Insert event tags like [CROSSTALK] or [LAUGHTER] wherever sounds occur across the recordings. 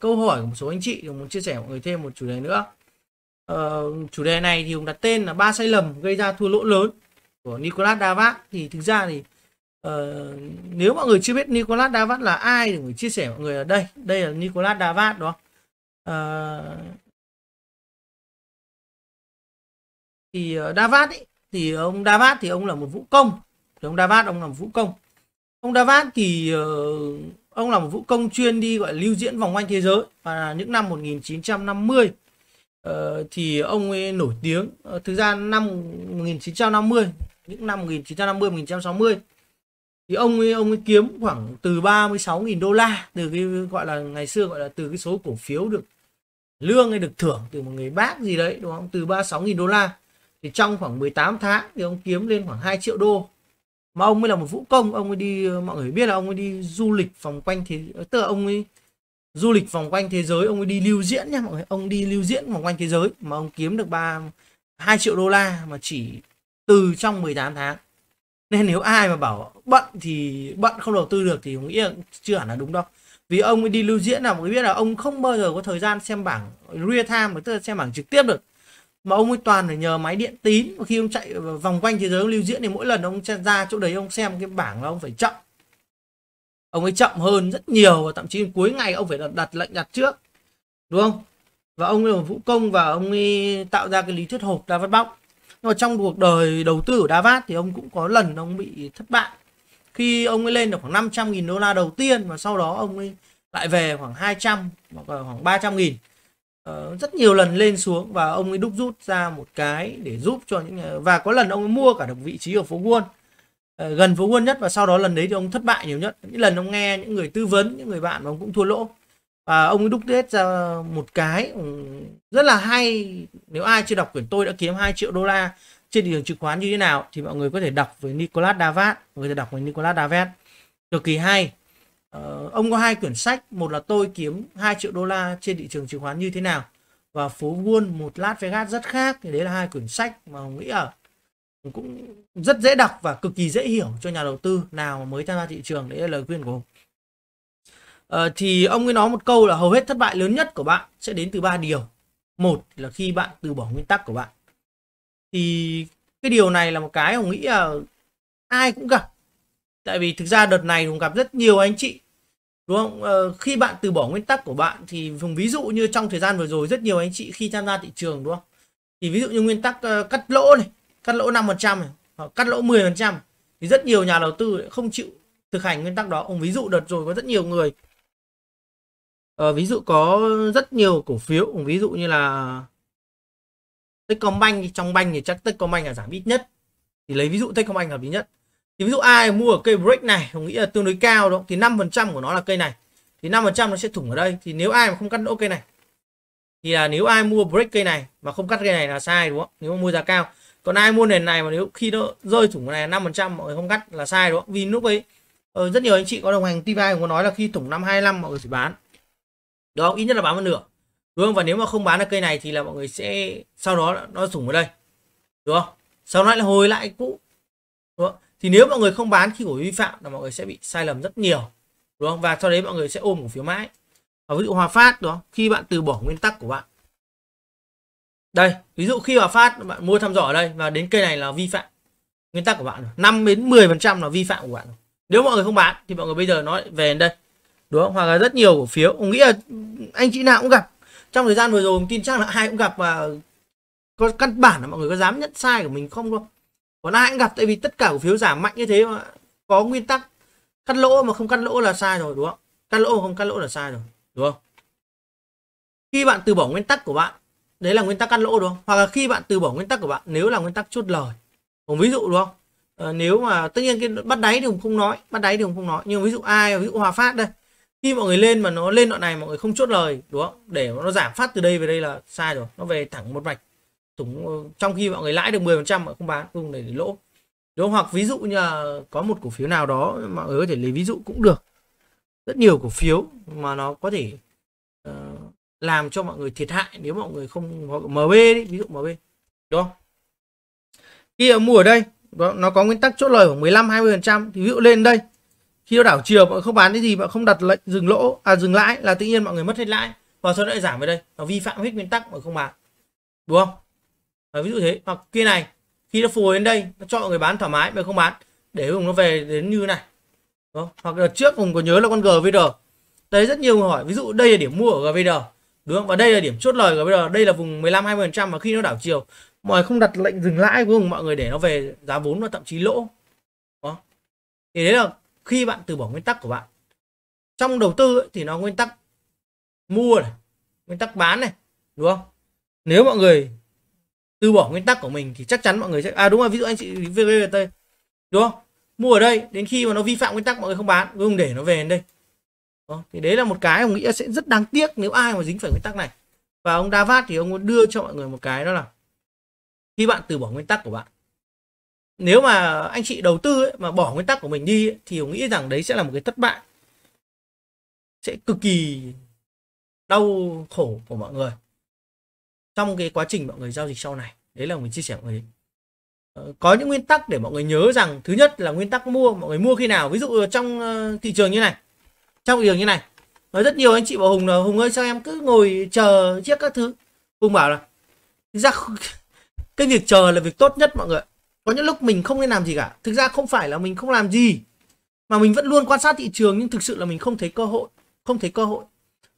câu hỏi của một số anh chị thì muốn chia sẻ mọi người thêm một chủ đề nữa ờ, chủ đề này thì hùng đặt tên là ba sai lầm gây ra thua lỗ lớn của Nicolas Davat thì thực ra thì uh, nếu mọi người chưa biết Nicolas Davat là ai thì mình chia sẻ mọi người ở đây đây là Nicolas Davat đó uh, ờ, thì ờ, Davat ấy, thì ông Davat thì ông là một vũ công thì ông Davat ông làm vũ công ông Davat thì uh, Ông là một vũ công chuyên đi gọi lưu diễn vòng quanh thế giới và những năm 1950 uh, ờ, thì ông ấy nổi tiếng. Uh, thực ra năm 1950, những năm 1950 1960 thì ông ấy ông ấy kiếm khoảng từ 36.000 đô la từ cái gọi là ngày xưa gọi là từ cái số cổ phiếu được lương hay được thưởng từ một người bác gì đấy đúng không? Từ 36.000 đô la thì trong khoảng 18 tháng thì ông kiếm lên khoảng 2 triệu đô mà ông ấy là một vũ công ông ấy đi mọi người biết là ông ấy đi du lịch vòng quanh thế tức là ông ấy du lịch vòng quanh thế giới ông ấy đi lưu diễn nha mọi người ông đi lưu diễn vòng quanh thế giới mà ông kiếm được ba hai triệu đô la mà chỉ từ trong 18 tháng nên nếu ai mà bảo bận thì bận không đầu tư được thì ông nghĩ chưa hẳn là đúng đâu vì ông ấy đi lưu diễn là mọi người biết là ông không bao giờ có thời gian xem bảng real time tức là xem bảng trực tiếp được mà ông ấy toàn phải nhờ máy điện tín và khi ông chạy vòng quanh thế giới ông lưu diễn thì mỗi lần ông ra chỗ đấy ông xem cái bảng là ông phải chậm ông ấy chậm hơn rất nhiều và thậm chí cuối ngày ông phải đặt, đặt lệnh đặt trước đúng không và ông ấy là vũ công và ông ấy tạo ra cái lý thuyết hộp Davat Bóc nhưng mà trong cuộc đời đầu tư của Davat thì ông cũng có lần ông bị thất bại khi ông ấy lên được khoảng 500.000 đô la đầu tiên và sau đó ông ấy lại về khoảng 200 hoặc là khoảng 300.000 Ờ, rất nhiều lần lên xuống và ông ấy đúc rút ra một cái để giúp cho những và có lần ông ấy mua cả được vị trí ở phố Wall ờ, gần phố Wall nhất và sau đó lần đấy thì ông thất bại nhiều nhất những lần ông nghe những người tư vấn những người bạn mà ông cũng thua lỗ và ông ấy đúc kết ra một cái ừ, rất là hay nếu ai chưa đọc quyển tôi đã kiếm 2 triệu đô la trên thị trường chứng khoán như thế nào thì mọi người có thể đọc với Nicolas Davat, người ta đọc với Nicolas Davat cực kỳ hay uh, ông có hai quyển sách một là tôi kiếm 2 triệu đô la trên thị trường chứng khoán như thế nào và phố Wall một lát Vegas rất khác thì đấy là hai quyển sách mà ông nghĩ ở cũng rất dễ đọc và cực kỳ dễ hiểu cho nhà đầu tư nào mới tham gia thị trường đấy là lời khuyên của ông uh, thì ông ấy nói một câu là hầu hết thất bại lớn nhất của bạn sẽ đến từ ba điều một là khi bạn từ bỏ nguyên tắc của bạn thì cái điều này là một cái ông nghĩ là ai cũng gặp tại vì thực ra đợt này hồng gặp rất nhiều anh chị đúng không ờ, khi bạn từ bỏ nguyên tắc của bạn thì ví dụ như trong thời gian vừa rồi rất nhiều anh chị khi tham gia thị trường đúng không thì ví dụ như nguyên tắc uh, cắt lỗ này cắt lỗ 5% này hoặc cắt lỗ 10% thì rất nhiều nhà đầu tư không chịu thực hành nguyên tắc đó ông ví dụ đợt rồi có rất nhiều người uh, ví dụ có rất nhiều cổ phiếu ví dụ như là Techcombank trong banh thì chắc Techcombank là giảm ít nhất thì lấy ví dụ Techcombank hợp lý nhất thì ví dụ ai mua ở cây break này tôi nghĩ là tương đối cao đó thì 5% của nó là cây này thì 5% nó sẽ thủng ở đây thì nếu ai mà không cắt ok cây này thì là nếu ai mua break cây này mà không cắt cây này là sai đúng không nếu mà mua giá cao còn ai mua nền này mà nếu khi nó rơi thủng này 5% mọi người không cắt là sai đúng không vì lúc ấy ờ, rất nhiều anh chị có đồng hành TV ai có nói là khi thủng năm 25 mọi người chỉ bán đó ít nhất là bán một nửa đúng không và nếu mà không bán được cây này thì là mọi người sẽ sau đó nó thủng ở đây đúng không sau đó lại hồi lại cũ đúng không? thì nếu mọi người không bán khi cổ phiếu vi phạm là mọi người sẽ bị sai lầm rất nhiều đúng không và sau đấy mọi người sẽ ôm cổ phiếu mãi và ví dụ hòa phát đó khi bạn từ bỏ nguyên tắc của bạn đây ví dụ khi hòa phát bạn mua thăm dò ở đây và đến cây này là vi phạm nguyên tắc của bạn rồi. 5 đến 10 phần trăm là vi phạm của bạn nếu mọi người không bán thì mọi người bây giờ nói về đây đúng không hoặc là rất nhiều cổ phiếu ông nghĩ là anh chị nào cũng gặp trong thời gian vừa rồi tin chắc là ai cũng gặp và có căn bản là mọi người có dám nhận sai của mình không đâu còn ai cũng gặp tại vì tất cả cổ phiếu giảm mạnh như thế mà có nguyên tắc cắt lỗ mà không cắt lỗ là sai rồi đúng không cắt lỗ mà không cắt lỗ là sai rồi đúng không khi bạn từ bỏ nguyên tắc của bạn đấy là nguyên tắc cắt lỗ đúng không hoặc là khi bạn từ bỏ nguyên tắc của bạn nếu là nguyên tắc chốt lời còn ví dụ đúng không à, nếu mà tất nhiên cái bắt đáy thì cũng không nói bắt đáy thì cũng không nói nhưng ví dụ ai ví dụ hòa phát đây khi mọi người lên mà nó lên đoạn này mọi người không chốt lời đúng không để nó giảm phát từ đây về đây là sai rồi nó về thẳng một mạch thủng ờ, trong khi mọi người lãi được 10% mà không bán cùng để lỗ đúng hoặc ví dụ như có một cổ phiếu nào đó mọi người có thể lấy ví dụ cũng được rất nhiều cổ phiếu mà nó có thể uh, làm cho mọi người thiệt hại nếu mọi người không hoặc MB đi ví dụ MB đúng không khi mua ở đây nó có nguyên tắc chốt lời khoảng 15 20 phần trăm thì ví dụ lên đây khi nó đảo chiều mọi không bán cái gì mà không đặt lệnh dừng lỗ à dừng lãi là tự nhiên mọi người mất hết lãi và sau đó lại giảm về đây nó vi phạm hết nguyên tắc mà không bán đúng không à, ví dụ thế hoặc kia này khi nó phù đến đây nó cho người bán thoải mái mà không bán để hùng nó về đến như này Đó. hoặc là trước hùng có nhớ là con gvd đây rất nhiều người hỏi ví dụ đây là điểm mua ở gvd đúng không và đây là điểm chốt lời gvd đây là vùng 15 20 trăm và khi nó đảo chiều mọi người không đặt lệnh dừng lãi của hùng mọi người để nó về giá vốn và thậm chí lỗ Đó. thì đấy là khi bạn từ bỏ nguyên tắc của bạn trong đầu tư ấy, thì nó nguyên tắc mua này nguyên tắc bán này đúng không nếu mọi người từ bỏ nguyên tắc của mình thì chắc chắn mọi người sẽ à đúng rồi ví dụ anh chị VVT đúng không mua ở đây đến khi mà nó vi phạm nguyên tắc mọi người không bán không để nó về đến đây đó. thì đấy là một cái ông nghĩ sẽ rất đáng tiếc nếu ai mà dính phải nguyên tắc này và ông Davat thì ông muốn đưa cho mọi người một cái đó là khi bạn từ bỏ nguyên tắc của bạn nếu mà anh chị đầu tư ấy, mà bỏ nguyên tắc của mình đi ấy, thì ông nghĩ rằng đấy sẽ là một cái thất bại sẽ cực kỳ đau khổ của mọi người trong cái quá trình mọi người giao dịch sau này đấy là mình chia sẻ mọi người ờ, có những nguyên tắc để mọi người nhớ rằng thứ nhất là nguyên tắc mua mọi người mua khi nào ví dụ ờ, trong ờ, thị trường như này trong thị trường như này nói rất nhiều anh chị bảo hùng là hùng ơi sao em cứ ngồi chờ chiếc các thứ hùng bảo là thực ra cái việc chờ là việc tốt nhất mọi người có những lúc mình không nên làm gì cả thực ra không phải là mình không làm gì mà mình vẫn luôn quan sát thị trường nhưng thực sự là mình không thấy cơ hội không thấy cơ hội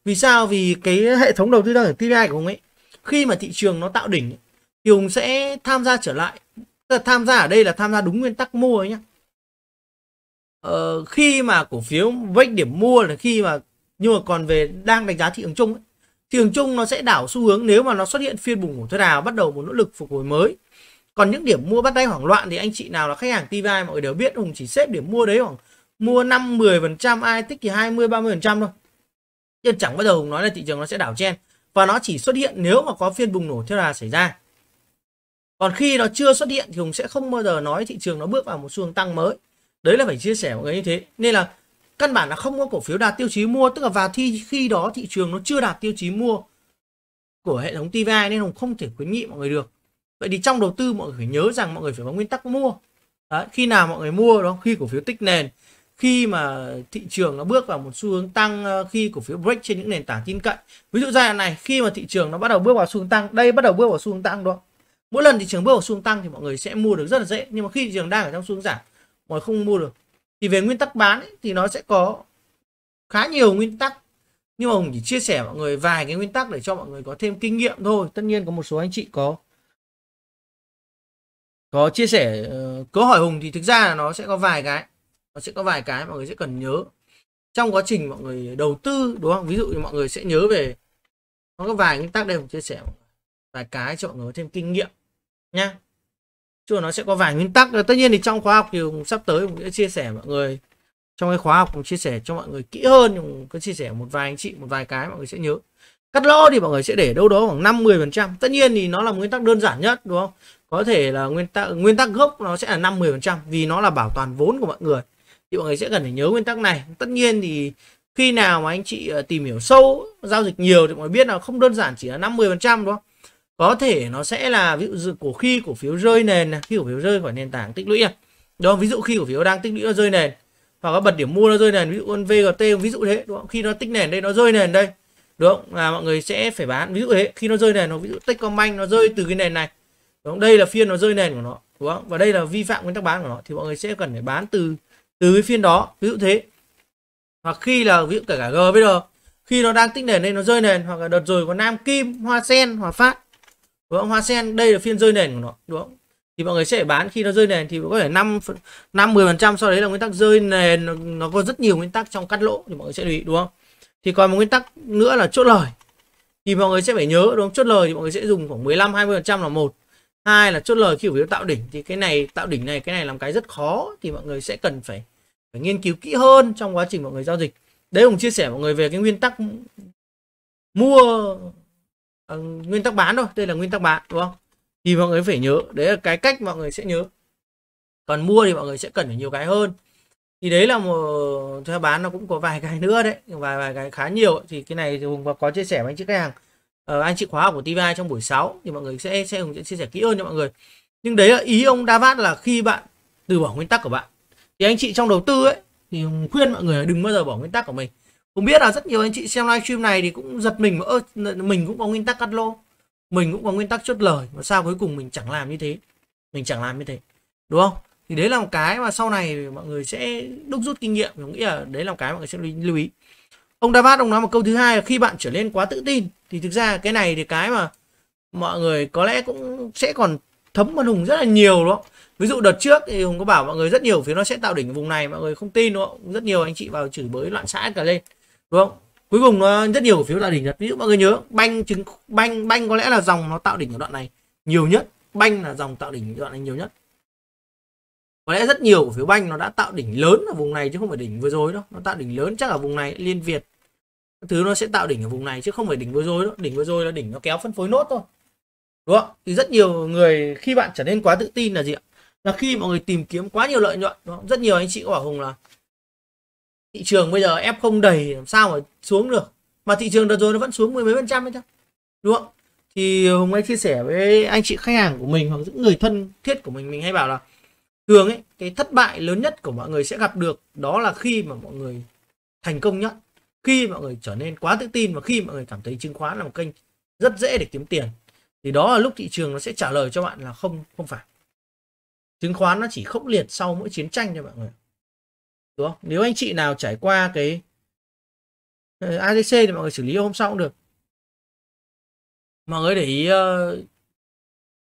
vì sao vì cái hệ thống đầu tư đang ở TPI của hùng ấy khi mà thị trường nó tạo đỉnh thì hùng sẽ tham gia trở lại tham gia ở đây là tham gia đúng nguyên tắc mua nhé ờ, khi mà cổ phiếu vách điểm mua là khi mà nhưng mà còn về đang đánh giá thị trường chung ấy, thị trường chung nó sẽ đảo xu hướng nếu mà nó xuất hiện phiên bùng nổ thế nào bắt đầu một nỗ lực phục hồi mới còn những điểm mua bắt tay hoảng loạn thì anh chị nào là khách hàng TVI mọi người đều biết Hùng chỉ xếp điểm mua đấy khoảng mua 5 10 phần trăm ai tích thì 20 30 phần trăm thôi chứ chẳng bắt đầu Hùng nói là thị trường nó sẽ đảo chen và nó chỉ xuất hiện nếu mà có phiên bùng nổ theo đà xảy ra. Còn khi nó chưa xuất hiện thì Hùng sẽ không bao giờ nói thị trường nó bước vào một xu hướng tăng mới. Đấy là phải chia sẻ mọi người như thế. Nên là căn bản là không có cổ phiếu đạt tiêu chí mua, tức là vào thi khi đó thị trường nó chưa đạt tiêu chí mua của hệ thống TVI nên Hùng không thể khuyến nghị mọi người được. Vậy thì trong đầu tư mọi người phải nhớ rằng mọi người phải có nguyên tắc mua. Đấy, khi nào mọi người mua đó khi cổ phiếu tích nền khi mà thị trường nó bước vào một xu hướng tăng ờ, khi cổ phiếu break trên những nền tảng tin cậy ví dụ giai đoạn này khi mà thị trường nó bắt đầu bước vào xu hướng tăng đây bắt đầu bước vào xu hướng tăng đó mỗi lần thị trường bước vào xu hướng tăng thì mọi người sẽ mua được rất là dễ nhưng mà khi thị trường đang ở trong xu hướng giảm mọi người không mua được thì về nguyên tắc bán ấy, thì nó sẽ có khá nhiều nguyên tắc nhưng mà hùng chỉ chia sẻ mọi người vài cái nguyên tắc để cho mọi người có thêm kinh nghiệm thôi tất nhiên có một số anh chị có có chia sẻ uh, câu hỏi hùng thì thực ra là nó sẽ có vài cái nó sẽ có vài cái mọi người sẽ cần nhớ trong quá trình mọi người đầu tư đúng không ví dụ như mọi người sẽ nhớ về nó có vài nguyên tắc đây mình chia sẻ vài cái cho mọi người thêm kinh nghiệm nha. Chưa nó sẽ có vài nguyên tắc tất nhiên thì trong khóa học thì sắp tới mình sẽ chia sẻ mọi người trong cái khóa học cũng chia sẻ cho mọi người kỹ hơn mình có chia sẻ một vài anh chị một vài cái mọi người sẽ nhớ cắt lỗ thì mọi người sẽ để đâu đó khoảng 5 10 phần trăm tất nhiên thì nó là nguyên tắc đơn giản nhất đúng không có thể là nguyên tắc nguyên tắc gốc nó sẽ là 5 10 phần trăm vì nó là bảo toàn vốn của mọi người thì mọi người sẽ cần phải nhớ nguyên tắc này tất nhiên thì khi nào mà anh chị ờ, tìm hiểu sâu giao dịch nhiều thì mọi người biết là không đơn giản chỉ là 50 phần trăm đúng không có thể nó sẽ là ví dụ của khi cổ phiếu rơi nền khi cổ phiếu rơi khỏi nền tảng tích lũy đó ví dụ khi cổ phiếu đang tích lũy nó rơi nền hoặc các bật điểm mua nó rơi nền ví dụ con VGT ví dụ thế đúng không khi nó tích nền đây nó rơi nền đây đúng không là mọi người sẽ phải bán ví dụ thế khi nó rơi nền nó ví dụ Techcombank nó rơi từ cái nền này đúng không? đây là phiên nó rơi nền của nó đúng không và đây là vi phạm nguyên tắc bán của nó thì mọi người sẽ cần phải bán từ từ cái phiên đó ví dụ thế hoặc khi là ví dụ kể cả g bây giờ khi nó đang tích nền lên nó rơi nền hoặc là đợt rồi có nam kim hoa sen hòa phát đúng không hoa sen đây là phiên rơi nền của nó đúng không thì mọi người sẽ bán khi nó rơi nền thì có thể 5 năm 10 phần trăm sau đấy là nguyên tắc rơi nền nó, nó có rất nhiều nguyên tắc trong cắt lỗ thì mọi người sẽ lưu ý đúng không thì còn một nguyên tắc nữa là chốt lời thì mọi người sẽ phải nhớ đúng không chốt lời thì mọi người sẽ dùng khoảng 15 20 phần trăm là một hai là chốt lời khi cổ phiếu tạo đỉnh thì cái này tạo đỉnh này cái này làm cái rất khó thì mọi người sẽ cần phải phải nghiên cứu kỹ hơn trong quá trình mọi người giao dịch đấy hùng chia sẻ mọi người về cái nguyên tắc mua à, nguyên tắc bán thôi đây là nguyên tắc bán đúng không thì mọi người phải nhớ đấy là cái cách mọi người sẽ nhớ còn mua thì mọi người sẽ cần phải nhiều cái hơn thì đấy là một theo bán nó cũng có vài cái nữa đấy vài vài cái khá nhiều thì cái này thì hùng có chia sẻ với anh chị khách hàng Ờ, anh chị khóa học của TV trong buổi 6 thì mọi người sẽ sẽ hướng dẫn chia sẻ kỹ hơn cho mọi người nhưng đấy là ý ông Davat là khi bạn từ bỏ nguyên tắc của bạn thì anh chị trong đầu tư ấy thì khuyên mọi người đừng bao giờ bỏ nguyên tắc của mình cũng biết là rất nhiều anh chị xem livestream này thì cũng giật mình mà ơ mình cũng có nguyên tắc cắt lô mình cũng có nguyên tắc chốt lời mà sao cuối cùng mình chẳng làm như thế mình chẳng làm như thế đúng không thì đấy là một cái mà sau này mọi người sẽ đúc rút kinh nghiệm mình nghĩ là đấy là một cái mọi người sẽ lưu ý ông Davat ông nói một câu thứ hai là khi bạn trở nên quá tự tin thì thực ra cái này thì cái mà mọi người có lẽ cũng sẽ còn thấm con hùng rất là nhiều đúng không ví dụ đợt trước thì hùng có bảo mọi người rất nhiều phía nó sẽ tạo đỉnh vùng này mọi người không tin đúng không rất nhiều anh chị vào chửi bới loạn xã cả lên đúng không cuối cùng nó rất nhiều phiếu tạo đỉnh thật ví dụ mọi người nhớ banh chứng banh banh có lẽ là dòng nó tạo đỉnh ở đoạn này nhiều nhất banh là dòng tạo đỉnh đoạn này nhiều nhất có lẽ rất nhiều phiếu banh nó đã tạo đỉnh lớn ở vùng này chứ không phải đỉnh vừa rồi đâu nó tạo đỉnh lớn chắc là vùng này liên việt thứ nó sẽ tạo đỉnh ở vùng này chứ không phải đỉnh vừa rồi đó đỉnh vừa rồi là đỉnh nó kéo phân phối nốt thôi đúng không thì rất nhiều người khi bạn trở nên quá tự tin là gì ạ là khi mọi người tìm kiếm quá nhiều lợi nhuận đúng không? rất nhiều anh chị có bảo hùng là thị trường bây giờ ép không đầy làm sao mà xuống được mà thị trường đợt rồi nó vẫn xuống mười mấy phần trăm ấy thôi đúng không thì hùng hay chia sẻ với anh chị khách hàng của mình hoặc những người thân thiết của mình mình hay bảo là thường ấy cái thất bại lớn nhất của mọi người sẽ gặp được đó là khi mà mọi người thành công nhất khi mọi người trở nên quá tự tin và khi mọi người cảm thấy chứng khoán là một kênh rất dễ để kiếm tiền thì đó là lúc thị trường nó sẽ trả lời cho bạn là không không phải chứng khoán nó chỉ khốc liệt sau mỗi chiến tranh thôi mọi người đúng không nếu anh chị nào trải qua cái ờ, ADC thì mọi người xử lý hôm sau cũng được mọi người để ý ờ,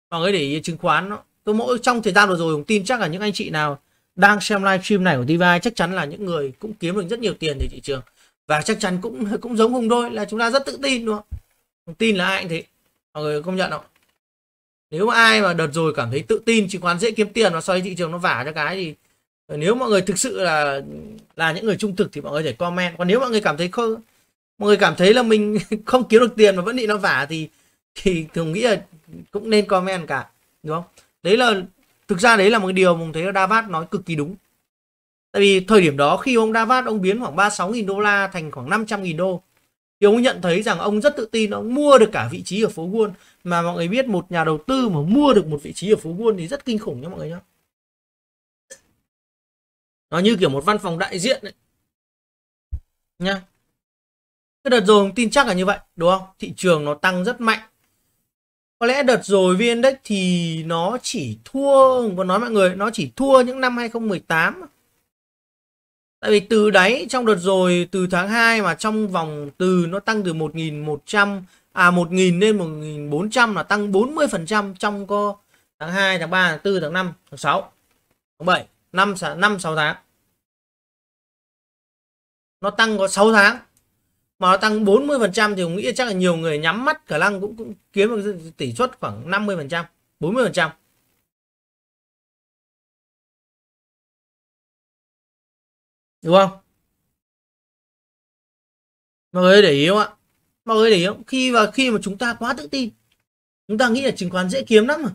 mọi người để ý chứng khoán nó tôi mỗi trong thời gian vừa rồi hùng tin chắc là những anh chị nào đang xem livestream này của DVI chắc chắn là những người cũng kiếm được rất nhiều tiền từ thị trường và chắc chắn cũng cũng giống hùng đôi là chúng ta rất tự tin đúng không tin là ai thì mọi người công nhận không nếu mà ai mà đợt rồi cảm thấy tự tin chứng khoán dễ kiếm tiền và xoay thị trường nó vả cho cái thì nếu mọi người thực sự là là những người trung thực thì mọi người để comment còn nếu mọi người cảm thấy không mọi người cảm thấy là mình [LAUGHS] không kiếm được tiền mà vẫn bị nó vả thì thì thường nghĩ là cũng nên comment cả đúng không đấy là thực ra đấy là một cái điều mình thấy là Davat nói cực kỳ đúng Tại vì thời điểm đó khi ông Davat ông biến khoảng 36.000 đô la thành khoảng 500.000 đô thì ông nhận thấy rằng ông rất tự tin ông mua được cả vị trí ở phố Wall mà mọi người biết một nhà đầu tư mà mua được một vị trí ở phố Wall thì rất kinh khủng nhá mọi người nhá. Nó như kiểu một văn phòng đại diện ấy. Nha. Cái đợt rồi ông tin chắc là như vậy, đúng không? Thị trường nó tăng rất mạnh. Có lẽ đợt rồi VN-Index thì nó chỉ thua, còn vâng, nói mọi người, nó chỉ thua những năm 2018 Tại vì từ đáy trong đợt rồi từ tháng 2 mà trong vòng từ nó tăng từ 1.100 à 1.000 lên 1.400 là tăng 40% trong có tháng 2, tháng 3, tháng 4, tháng 5, tháng 6, tháng 7, 5, 5 6 tháng. Nó tăng có 6 tháng mà nó tăng 40% thì cũng nghĩa chắc là nhiều người nhắm mắt khả năng cũng, cũng kiếm được tỷ suất khoảng 50%, 40%. đúng không mọi người để ý không ạ mọi người để ý không khi và khi mà chúng ta quá tự tin chúng ta nghĩ là chứng khoán dễ kiếm lắm mà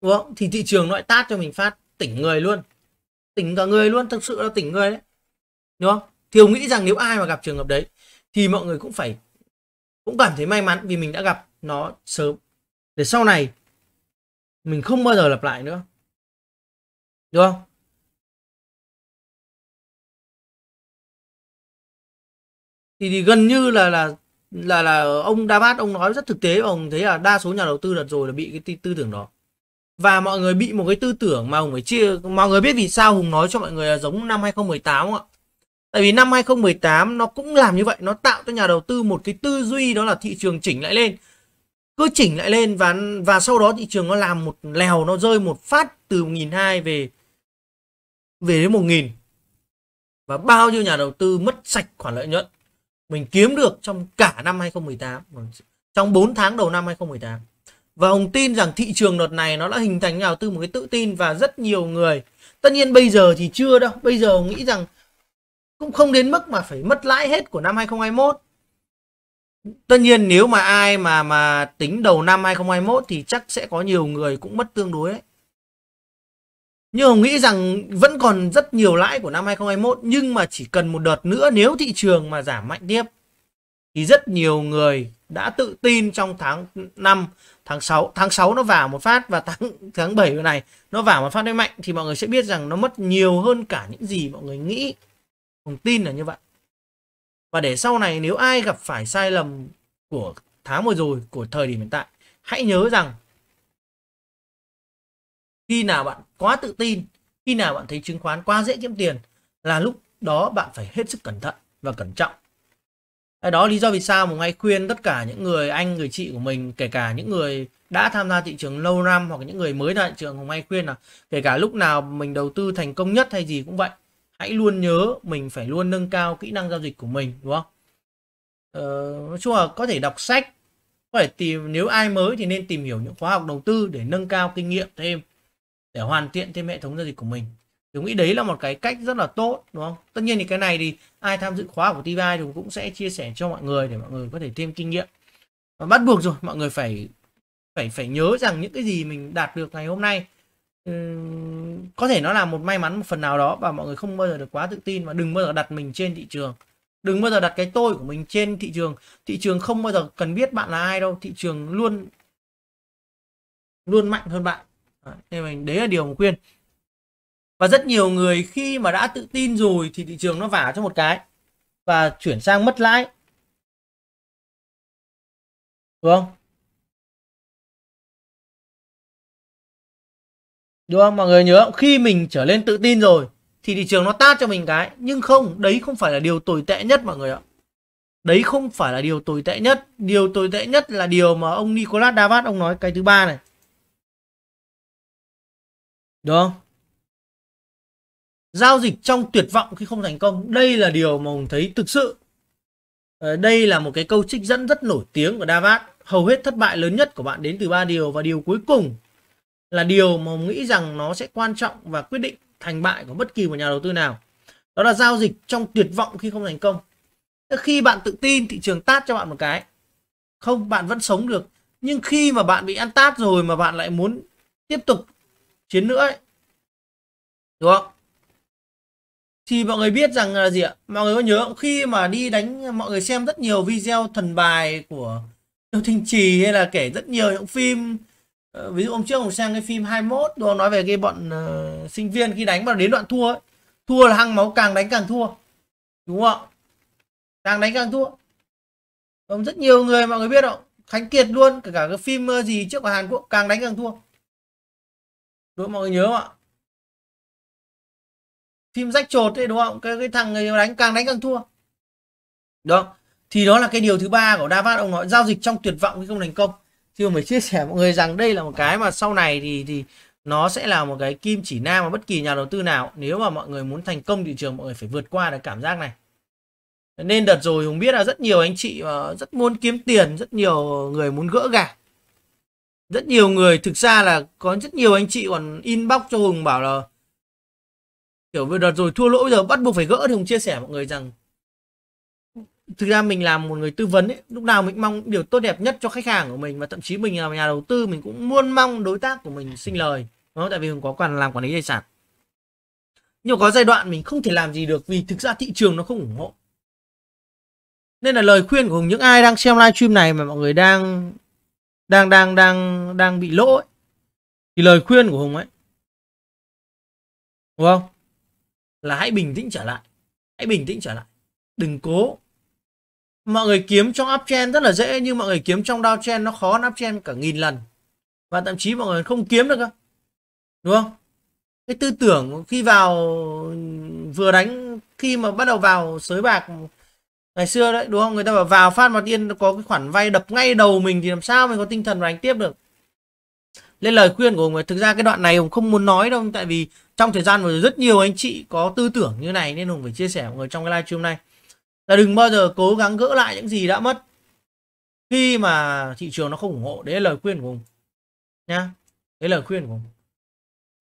đúng không thì thị trường loại tát cho mình phát tỉnh người luôn tỉnh cả người luôn thực sự là tỉnh người đấy đúng không thì ông nghĩ rằng nếu ai mà gặp trường hợp đấy thì mọi người cũng phải cũng cảm thấy may mắn vì mình đã gặp nó sớm để sau này mình không bao giờ lặp lại nữa đúng không thì, thì gần như là là là là ông Davat ông nói rất thực tế và ông thấy là đa số nhà đầu tư đợt rồi là bị cái tư tưởng đó và mọi người bị một cái tư tưởng mà Hùng phải chia mọi người biết vì sao Hùng nói cho mọi người là giống năm 2018 không ạ tại vì năm 2018 nó cũng làm như vậy nó tạo cho nhà đầu tư một cái tư duy đó là thị trường chỉnh lại lên cứ chỉnh lại lên và và sau đó thị trường nó làm một lèo nó rơi một phát từ 1.200 về về đến 1.000 và bao nhiêu nhà đầu tư mất sạch khoản lợi nhuận mình kiếm được trong cả năm 2018 trong 4 tháng đầu năm 2018 và Hồng tin rằng thị trường đợt này nó đã hình thành nhà đầu tư một cái tự tin và rất nhiều người tất nhiên bây giờ thì chưa đâu bây giờ Hồng nghĩ rằng cũng không đến mức mà phải mất lãi hết của năm 2021 tất nhiên nếu mà ai mà mà tính đầu năm 2021 thì chắc sẽ có nhiều người cũng mất tương đối đấy nhưng Hồng nghĩ rằng vẫn còn rất nhiều lãi của năm 2021 nhưng mà chỉ cần một đợt nữa nếu thị trường mà giảm mạnh tiếp thì rất nhiều người đã tự tin trong tháng 5, tháng 6, tháng 6 nó vào một phát và tháng tháng 7 này nó vào một phát đấy mạnh thì mọi người sẽ biết rằng nó mất nhiều hơn cả những gì mọi người nghĩ. Hồng tin là như vậy. Và để sau này nếu ai gặp phải sai lầm của tháng vừa rồi, của thời điểm hiện tại, hãy nhớ rằng khi nào bạn quá tự tin khi nào bạn thấy chứng khoán quá dễ kiếm tiền là lúc đó bạn phải hết sức cẩn thận và cẩn trọng đó lý do vì sao mà ngay khuyên tất cả những người anh người chị của mình kể cả những người đã tham gia thị trường lâu năm hoặc những người mới ra thị trường hồng ngay khuyên là kể cả lúc nào mình đầu tư thành công nhất hay gì cũng vậy hãy luôn nhớ mình phải luôn nâng cao kỹ năng giao dịch của mình đúng không ờ, nói chung là có thể đọc sách có thể tìm nếu ai mới thì nên tìm hiểu những khóa học đầu tư để nâng cao kinh nghiệm thêm để hoàn thiện thêm hệ thống giao dịch của mình tôi nghĩ đấy là một cái cách rất là tốt đúng không tất nhiên thì cái này thì ai tham dự khóa của TVI thì cũng sẽ chia sẻ cho mọi người để mọi người có thể thêm kinh nghiệm và bắt buộc rồi mọi người phải phải phải nhớ rằng những cái gì mình đạt được ngày hôm nay có thể nó là một may mắn một phần nào đó và mọi người không bao giờ được quá tự tin và đừng bao giờ đặt mình trên thị trường đừng bao giờ đặt cái tôi của mình trên thị trường thị trường không bao giờ cần biết bạn là ai đâu thị trường luôn luôn mạnh hơn bạn thế mình đấy là điều mình khuyên và rất nhiều người khi mà đã tự tin rồi thì thị trường nó vả cho một cái và chuyển sang mất lãi đúng không đúng không mọi người nhớ khi mình trở lên tự tin rồi thì thị trường nó tát cho mình cái nhưng không đấy không phải là điều tồi tệ nhất mọi người ạ đấy không phải là điều tồi tệ nhất điều tồi tệ nhất là điều mà ông Nicolas david ông nói cái thứ ba này được không? Giao dịch trong tuyệt vọng khi không thành công. Đây là điều mà Hùng thấy thực sự. Ờ, đây là một cái câu trích dẫn rất nổi tiếng của Davat. Hầu hết thất bại lớn nhất của bạn đến từ ba điều và điều cuối cùng là điều mà Hùng nghĩ rằng nó sẽ quan trọng và quyết định thành bại của bất kỳ một nhà đầu tư nào. Đó là giao dịch trong tuyệt vọng khi không thành công. Khi bạn tự tin thị trường tát cho bạn một cái. Không, bạn vẫn sống được. Nhưng khi mà bạn bị ăn tát rồi mà bạn lại muốn tiếp tục chiến nữa ấy, đúng không thì mọi người biết rằng là gì ạ mọi người có nhớ khi mà đi đánh mọi người xem rất nhiều video thần bài của Tiêu Thanh Trì hay là kể rất nhiều những phim ờ, ví dụ hôm trước ông xem cái phim 21 đó nói về cái bọn uh, sinh viên khi đánh mà đến đoạn thua ấy. thua là hăng máu càng đánh càng thua đúng không càng đánh càng thua còn rất nhiều người mọi người biết không Khánh Kiệt luôn cả cả cái phim ờ, gì trước của Hàn Quốc càng đánh càng thua đúng mọi người nhớ không ạ phim rách trột đấy đúng không cái, cái thằng người đánh càng đánh càng thua đó thì đó là cái điều thứ ba của Davat ông nói giao dịch trong tuyệt vọng khi không thành công thì mình chia sẻ mọi người rằng đây là một cái mà sau này thì thì nó sẽ là một cái kim chỉ nam mà bất kỳ nhà đầu tư nào nếu mà mọi người muốn thành công thị trường mọi người phải vượt qua được cảm giác này nên đợt rồi hùng biết là rất nhiều anh chị ờ, rất muốn kiếm tiền rất nhiều người muốn gỡ gạc rất nhiều người thực ra là có rất nhiều anh chị còn inbox cho hùng bảo là kiểu vừa đợt rồi thua lỗ bây giờ bắt buộc phải gỡ thì hùng chia sẻ mọi người rằng thực ra mình làm một người tư vấn ấy lúc nào mình mong điều tốt đẹp nhất cho khách hàng của mình và thậm chí mình là nhà đầu tư mình cũng luôn mong đối tác của mình sinh lời đó tại vì mình có quản làm quản lý tài sản nhưng có giai đoạn mình không thể làm gì được vì thực ra thị trường nó không ủng hộ nên là lời khuyên của những ai đang xem livestream này mà mọi người đang đang đang đang đang bị lỗ ấy, thì lời khuyên của hùng ấy đúng không là hãy bình tĩnh trở lại hãy bình tĩnh trở lại đừng cố mọi người kiếm trong uptrend rất là dễ nhưng mọi người kiếm trong downtrend nó khó hơn uptrend cả nghìn lần và thậm chí mọi người không kiếm được cơ đúng không cái tư tưởng khi vào vừa đánh khi mà bắt đầu vào sới bạc ngày xưa đấy đúng không người ta bảo vào phát mà tiên có cái khoản vay đập ngay đầu mình thì làm sao mình có tinh thần đánh tiếp được lên lời khuyên của ông thực ra cái đoạn này hùng không muốn nói đâu tại vì trong thời gian mà rất nhiều anh chị có tư tưởng như này nên hùng phải chia sẻ mọi người trong cái livestream này là đừng bao giờ cố gắng gỡ lại những gì đã mất khi mà thị trường nó không ủng hộ đấy là lời khuyên của hùng nhá đấy là lời khuyên của hùng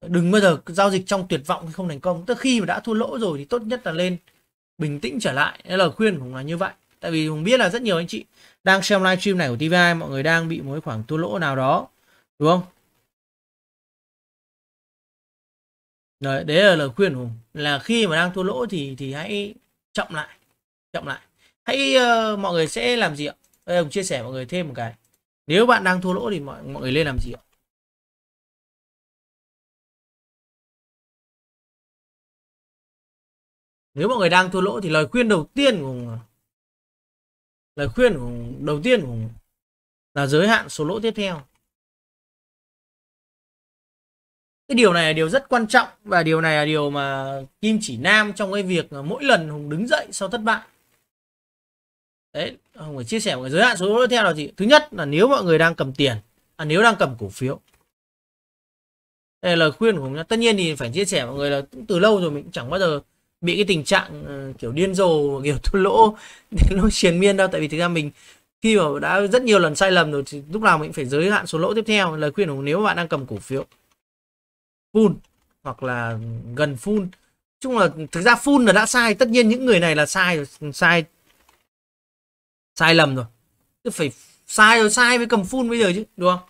đừng bao giờ giao dịch trong tuyệt vọng khi không thành công tức khi mà đã thua lỗ rồi thì tốt nhất là lên bình tĩnh trở lại đấy là lời khuyên của hùng là như vậy tại vì hùng biết là rất nhiều anh chị đang xem livestream này của tvi mọi người đang bị một khoảng thua lỗ nào đó đúng không đấy, đấy là lời khuyên hùng là khi mà đang thua lỗ thì thì hãy chậm lại chậm lại hãy uh, mọi người sẽ làm gì ạ đây hùng chia sẻ mọi người thêm một cái nếu bạn đang thua lỗ thì mọi mọi người lên làm gì ạ nếu mọi người đang thua lỗ thì lời khuyên đầu tiên của à? lời khuyên của đầu tiên của là giới hạn số lỗ tiếp theo cái điều này là điều rất quan trọng và điều này là điều mà kim chỉ nam trong cái việc mỗi lần hùng đứng dậy sau thất bại đấy hùng phải chia sẻ với giới hạn số tiếp theo là gì thứ nhất là nếu mọi người đang cầm tiền à nếu đang cầm cổ phiếu đây là lời khuyên của hùng tất nhiên thì phải chia sẻ mọi người là từ lâu rồi mình cũng chẳng bao giờ bị cái tình trạng ờ, kiểu điên rồ kiểu thua lỗ lỗ [LAUGHS] triền miên đâu tại vì thực ra mình khi mà đã rất nhiều lần sai lầm rồi thì lúc nào mình phải giới hạn số lỗ tiếp theo lời khuyên của hùng nếu bạn đang cầm cổ phiếu full hoặc là gần full chung là thực ra full là đã sai tất nhiên những người này là sai sai sai lầm rồi cứ phải sai rồi sai với cầm full bây giờ chứ đúng không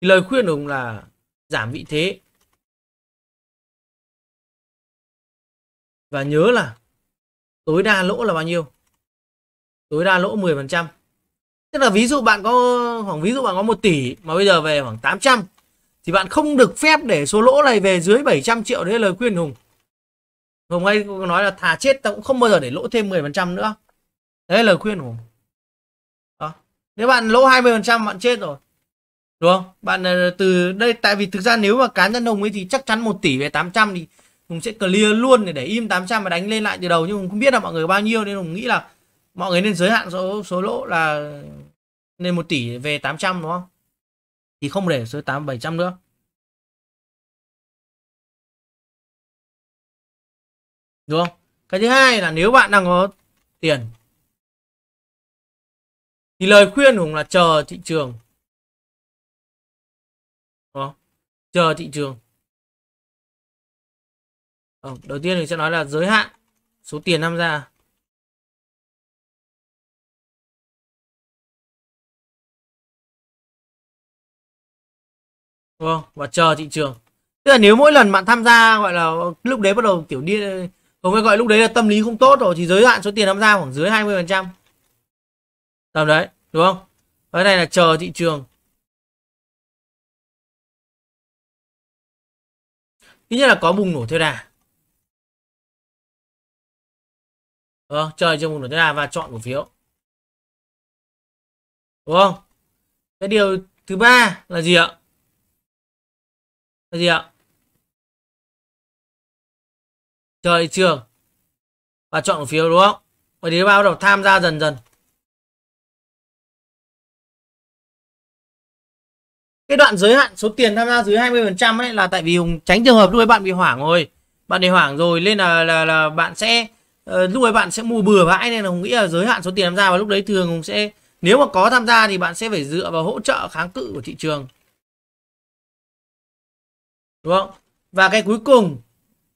lời khuyên của ông là giảm vị thế và nhớ là tối đa lỗ là bao nhiêu tối đa lỗ 10 phần trăm tức là ví dụ bạn có khoảng ví dụ bạn có 1 tỷ mà bây giờ về khoảng 800 thì bạn không được phép để số lỗ này về dưới 700 triệu đấy là lời khuyên Hùng Hùng ấy nói là thà chết ta cũng không bao giờ để lỗ thêm 10% nữa đấy là lời khuyên Hùng đó. nếu bạn lỗ 20% bạn chết rồi đúng không bạn ờ, từ đây tại vì thực ra nếu mà cá nhân Hùng ấy thì chắc chắn 1 tỷ về 800 thì Hùng sẽ clear luôn để để im 800 và đánh lên lại từ đầu nhưng Hùng không biết là mọi người bao nhiêu nên Hùng nghĩ là mọi người nên giới hạn số số lỗ là nên 1 tỷ về 800 đúng không thì không để số 8 700 nữa đúng không cái thứ hai là nếu bạn đang có tiền thì lời khuyên của là chờ thị trường đúng không? chờ thị trường ờ, đầu tiên thì sẽ nói là giới hạn số tiền tham gia đúng vâng, và chờ thị trường tức là nếu mỗi lần bạn tham gia gọi là lúc đấy bắt đầu kiểu đi không phải gọi lúc đấy là tâm lý không tốt rồi thì giới hạn số tiền tham gia khoảng dưới 20 phần trăm tầm đấy đúng không cái này là chờ thị trường ít nhất là có bùng nổ theo đà ờ, chờ thị bùng nổ theo đà và chọn cổ phiếu đúng không cái điều thứ ba là gì ạ cái gì ạ? Chờ thị trường và chọn cổ phiếu đúng không? Vậy thì bắt đầu tham gia dần dần. Cái đoạn giới hạn số tiền tham gia dưới 20% ấy là tại vì Hùng tránh trường hợp lúc ấy bạn bị hoảng rồi. Bạn bị hoảng rồi nên là là, là bạn sẽ uh, lúc ấy bạn sẽ mua bừa bãi nên là Hùng nghĩ là giới hạn số tiền tham gia và lúc đấy thường Hùng sẽ nếu mà có tham gia thì bạn sẽ phải dựa vào hỗ trợ kháng cự của thị trường đúng không và cái cuối cùng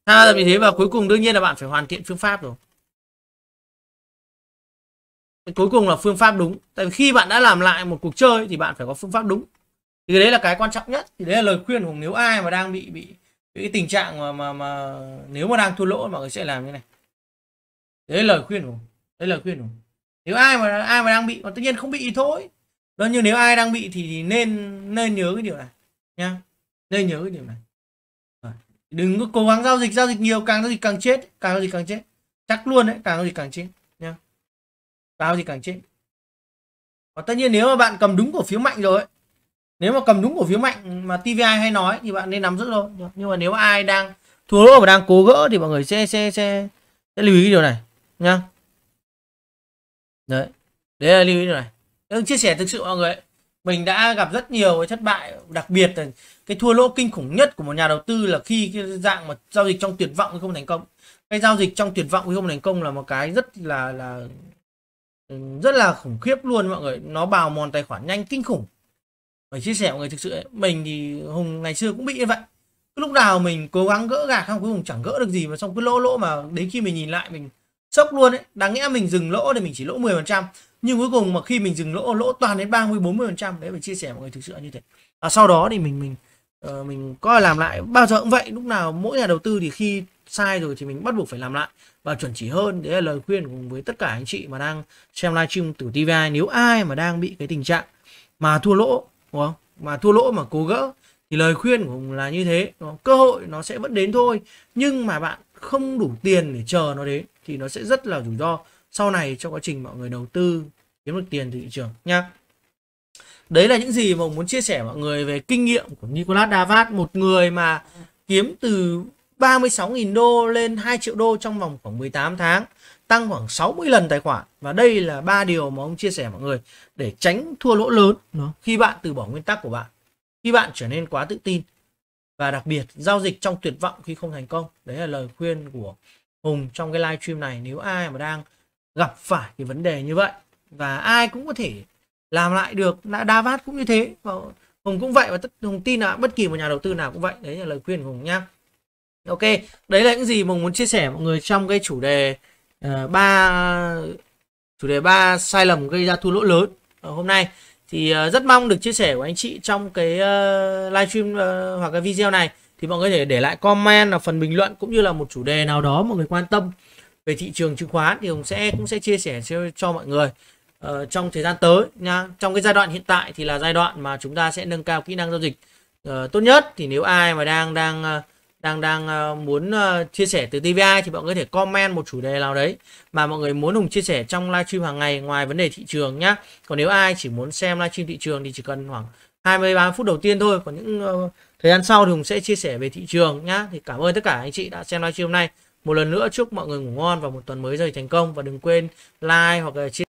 tham là vì thế và cuối cùng đương nhiên là bạn phải hoàn thiện phương pháp rồi cái cuối cùng là phương pháp đúng tại vì khi bạn đã làm lại một cuộc chơi thì bạn phải có phương pháp đúng thì đấy là cái quan trọng nhất thì đấy là lời khuyên của nếu ai mà đang bị bị cái tình trạng mà mà mà nếu mà đang thua lỗ mọi người sẽ làm như này đấy là lời khuyên của đấy là lời khuyên của nếu ai mà ai mà đang bị mà tất nhiên không bị thì thôi đó như nếu ai đang bị thì, thì nên nên nhớ cái điều này nha nên nhớ cái điều này đừng có cố gắng giao dịch giao dịch nhiều càng giao dịch càng chết càng giao dịch càng chết chắc luôn đấy càng giao dịch càng chết nha càng giao dịch càng chết và tất nhiên nếu mà bạn cầm đúng cổ phiếu mạnh rồi nếu mà cầm đúng cổ phiếu mạnh mà TVI hay nói thì bạn nên nắm giữ thôi nhưng mà nếu ai đang thua lỗ và đang cố gỡ thì mọi người sẽ sẽ sẽ, sẽ lưu ý cái điều này nha đấy đấy là lưu ý điều này Tôi chia sẻ thực sự mọi người ấy mình đã gặp rất nhiều cái thất bại đặc biệt là cái thua lỗ kinh khủng nhất của một nhà đầu tư là khi cái dạng mà giao dịch trong tuyệt vọng không thành công cái giao dịch trong tuyệt vọng không thành công là một cái rất là là rất là khủng khiếp luôn mọi người nó bào mòn tài khoản nhanh kinh khủng phải chia sẻ mọi người thực sự ấy. mình thì hùng ngày xưa cũng bị như vậy lúc nào mình cố gắng gỡ gạc không cuối cùng chẳng gỡ được gì mà xong cứ lỗ lỗ mà đến khi mình nhìn lại mình sốc luôn ấy đáng nghĩa mình dừng lỗ thì mình chỉ lỗ 10 phần trăm nhưng cuối cùng mà khi mình dừng lỗ lỗ toàn đến 30 40 phần trăm đấy phải chia sẻ mọi người thực sự như thế và sau đó thì mình mình uh, mình coi làm lại bao giờ cũng vậy lúc nào mỗi nhà đầu tư thì khi sai rồi thì mình bắt buộc phải làm lại và chuẩn chỉ hơn đấy là lời khuyên cùng với tất cả anh chị mà đang xem livestream từ tv nếu ai mà đang bị cái tình trạng mà thua lỗ đúng không mà thua lỗ mà cố gỡ thì lời khuyên của hùng là như thế cơ hội nó sẽ vẫn đến thôi nhưng mà bạn không đủ tiền để chờ nó đến thì nó sẽ rất là rủi ro sau này trong quá trình mọi người đầu tư kiếm được tiền từ thị trường nha đấy là những gì mà muốn chia sẻ mọi người về kinh nghiệm của Nicolas Davat một người mà kiếm từ 36.000 đô lên 2 triệu đô trong vòng khoảng 18 tháng tăng khoảng 60 lần tài khoản và đây là ba điều mà ông chia sẻ mọi người để tránh thua lỗ lớn khi bạn từ bỏ nguyên tắc của bạn khi bạn trở nên quá tự tin và đặc biệt giao dịch trong tuyệt vọng khi không thành công đấy là lời khuyên của Hùng trong cái live stream này nếu ai mà đang gặp phải cái vấn đề như vậy và ai cũng có thể làm lại được đã Davat cũng như thế và Hùng cũng vậy và tất, Hùng tin là bất kỳ một nhà đầu tư nào cũng vậy đấy là lời khuyên của Hùng nhá Ok đấy là những gì Hùng muốn chia sẻ mọi người trong cái chủ đề uh, chủ đề ba sai lầm gây ra thua lỗ lớn ở hôm nay thì uh, rất mong được chia sẻ của anh chị trong cái uh, livestream uh, hoặc cái video này thì mọi người có thể để lại comment là phần bình luận cũng như là một chủ đề nào đó mọi người quan tâm về thị trường chứng khoán thì Hùng sẽ cũng sẽ chia sẻ cho, cho mọi người Ờ, trong thời gian tới nha trong cái giai đoạn hiện tại thì là giai đoạn mà chúng ta sẽ nâng cao kỹ năng giao dịch uh, tốt nhất thì nếu ai mà đang đang ờ, đang đang uh, muốn uh, chia sẻ từ TVI thì mọi người có thể comment một chủ đề nào đấy mà mọi người muốn Hùng chia sẻ trong livestream hàng ngày ngoài vấn đề thị trường nhá. Còn nếu ai chỉ muốn xem livestream thị trường thì chỉ cần khoảng 23 phút đầu tiên thôi, còn những uh, thời gian sau thì Hùng sẽ chia sẻ về thị trường nhá. Thì cảm ơn tất cả anh chị đã xem livestream hôm nay. Một lần nữa chúc mọi người ngủ ngon và một tuần mới rời thành công và đừng quên like hoặc là chia